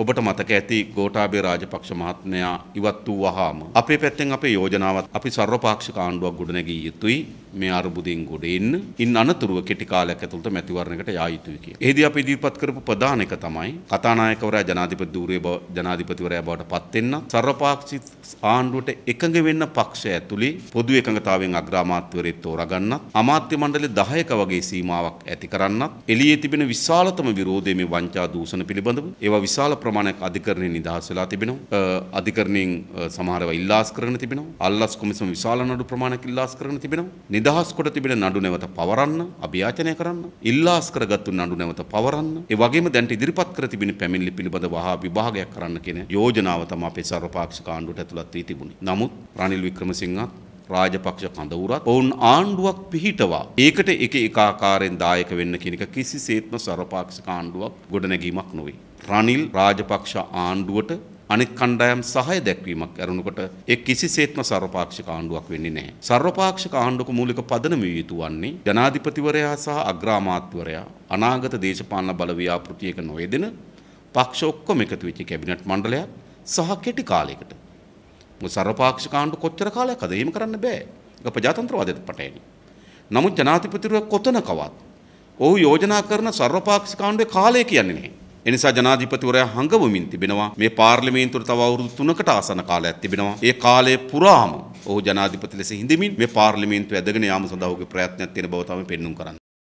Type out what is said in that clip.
ඔබට මතක ඇති ගෝඨාභය රාජපක්ෂ මහත්මයා ඉවත් වූ වහාම අපේ පැත්තෙන් අපේ යෝජනාවත් අපි ਸਰවපාක්ෂික ආණ්ඩුවක් ගොඩනැගිය යුතුයි මේ අර්බුදයෙන් ගොඩ එන්න. ඉන් අනතුරුව කෙටි කාලයක් ඇතුළත මැතිවරණකට යා යුතුයි කියලා. එෙහිදී අපි ඉදිරිපත් කරපු ප්‍රධාන එක තමයි කතානායකවරයා ජනාධිපති ධූරයේ ජනාධිපතිවරයා බවට පත් වෙන්න සර්වපාක්ෂික ආණ්ඩුවට එකඟ වෙන්න පක්ෂය ඇතුළේ පොදු එකඟතාවයෙන් අග්‍රාමාත්‍යවරයෙක් තෝරා ගන්නත් අමාත්‍ය මණ්ඩල 10ක වගේ සීමාවක් ඇති කරන්නත් එළියේ තිබෙන විශාලතම විරෝධය මේ වංචා දූෂණ පිළිබඳව ඒවා විශාල ප්‍රමාණයක් අධිකරණය නිදහස් වෙලා තිබෙනවා අධිකරණයෙන් සමහරව ඉල්ලාස් කරන තිබෙනවා අල්ලාස් කොමිසම විශාල නඩු ප්‍රමාණයක් ඉල්ලාස් කරන තිබෙනවා නිදහස් කොට තිබෙන නඩු නැවත පවරන්න, අභියාචනය කරන්න, ඉල්ලාස් කරගත්තු නඩු නැවත පවරන්න, ඒ වගේම දැනට ඉදිරිපත් කර තිබෙන පැමිණිලි පිළිබඳ වහා විභාගයක් කරන්න කියන යෝජනාව තමයි අපේ සර්වපාක්ෂික ආණ්ඩුවට ඇතුළත් වී තිබුණේ. නමුත් රනිල් වික්‍රමසිංහත් රාජපක්ෂ කඳවුරත් ඔවුන් ආණ්ඩුවක් පිහිටවා ඒකට එක එකාකාරයෙන් දායක වෙන්න කියන එක කිසිසේත්ම සර්වපාක්ෂික ආණ්ඩුවක් ගොඩනැගීමක් නොවේ. රනිල් රාජපක්ෂ ආණ්ඩුවට අනෙක් කණ්ඩායම් සහය දැක්වීමක් ඇරුණකොට ඒ කිසිසේත්ම සර්වපාක්ෂික ආණ්ඩුවක් වෙන්නේ නැහැ. සර්වපාක්ෂික ආණ්ඩුවක මූලික පදනම විය යුතු වන්නේ ජනාධිපතිවරයා සහ අග්‍රාමාත්‍යවරයා අනාගත දේශපාලන බල ව්‍යාපෘතියක නොයෙදෙන පක්ෂ ඔක්කොම එකතු වෙච්ච කැබිනට් මණ්ඩලයක් සහ කෙටි කාලයකට. සර්වපාක්ෂික ආණ්ඩුව කොච්චර කාලයක්ද? එහෙම කරන්න බෑ. ඒක ප්‍රජාතන්ත්‍රවාදයට පටහැනි. නමුත් ජනාධිපතිවරයා කොතනකවත් ඔහු යෝජනා කරන සර්වපාක්ෂික ආණ්ඩුවේ කාලය කියන්නේ නැහැ. එනිසා ජනාධිපතිවරයා හඟවමින් තිබෙනවා මේ පාර්ලිමේන්තුවට තව අවුරුදු 3කට ආසන කාලයක් තිබෙනවා. ඒ කාලය පුරාම ඔහු ජනාධිපති ලෙස හිඳමින් මේ පාර්ලිමේන්තුව ඇදගෙන යාම සඳහා ඔහුගේ ප්‍රයත්නයක් තියෙන බව තමයි පෙන්눔 කරන්නේ.